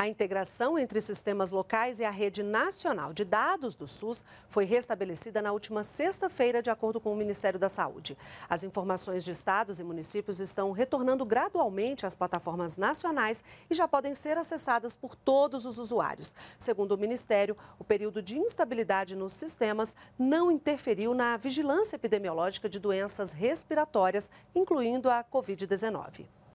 A integração entre sistemas locais e a rede nacional de dados do SUS foi restabelecida na última sexta-feira, de acordo com o Ministério da Saúde. As informações de estados e municípios estão retornando gradualmente às plataformas nacionais e já podem ser acessadas por todos os usuários. Segundo o Ministério, o período de instabilidade nos sistemas não interferiu na vigilância epidemiológica de doenças respiratórias, incluindo a Covid-19.